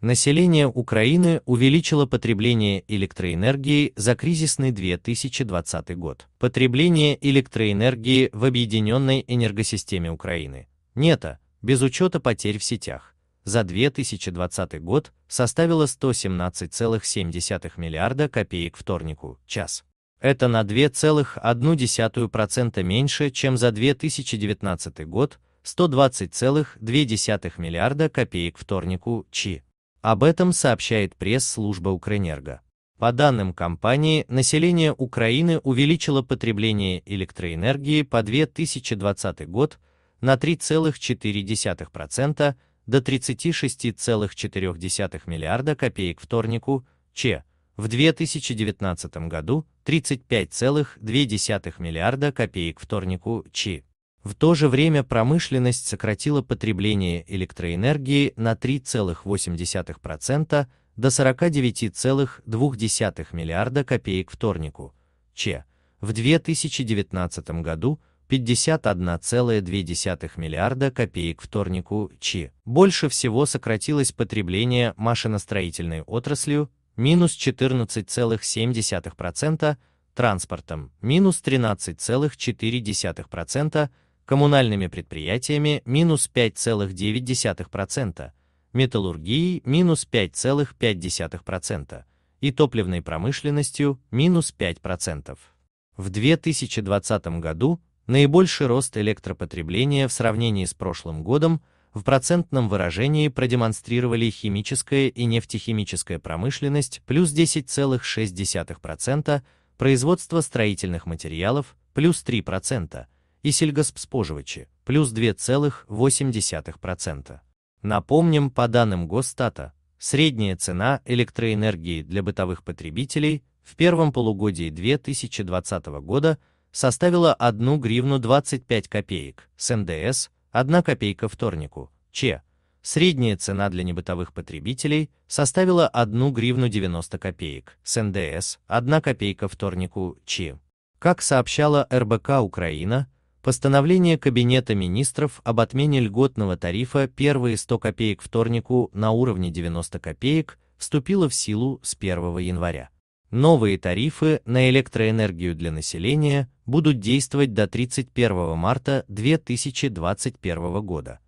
Население Украины увеличило потребление электроэнергии за кризисный 2020 год. Потребление электроэнергии в объединенной энергосистеме Украины, (нета, без учета потерь в сетях, за 2020 год составило 117,7 миллиарда копеек вторнику, час. Это на 2,1% меньше, чем за 2019 год, 120,2 миллиарда копеек вторнику, чи. Об этом сообщает пресс-служба Укрэнерго. По данным компании, население Украины увеличило потребление электроэнергии по 2020 год на 3,4% до 36,4 миллиарда копеек вторнику, ч. в 2019 году 35,2 миллиарда копеек вторнику, ч. В то же время промышленность сократила потребление электроэнергии на 3,8% до 49,2 миллиарда копеек вторнику, ч. в 2019 году 51,2 миллиарда копеек вторнику, ч. Больше всего сократилось потребление машиностроительной отраслью, минус 14,7%, транспортом, минус 13,4%, коммунальными предприятиями – минус 5,9%, металлургией – минус 5,5% и топливной промышленностью – минус 5%. В 2020 году наибольший рост электропотребления в сравнении с прошлым годом в процентном выражении продемонстрировали химическая и нефтехимическая промышленность плюс 10,6%, производство строительных материалов плюс 3%, и сельгоспспоживачи – плюс 2,8%. Напомним, по данным Госстата, средняя цена электроэнергии для бытовых потребителей в первом полугодии 2020 года составила 1 гривну 25 копеек с НДС, 1 копейка вторнику, Ч. Средняя цена для небытовых потребителей составила 1 гривну 90 копеек с НДС, 1 копейка вторнику, Ч. Как сообщала РБК Украина, Постановление Кабинета министров об отмене льготного тарифа первые 100 копеек вторнику на уровне 90 копеек вступило в силу с 1 января. Новые тарифы на электроэнергию для населения будут действовать до 31 марта 2021 года.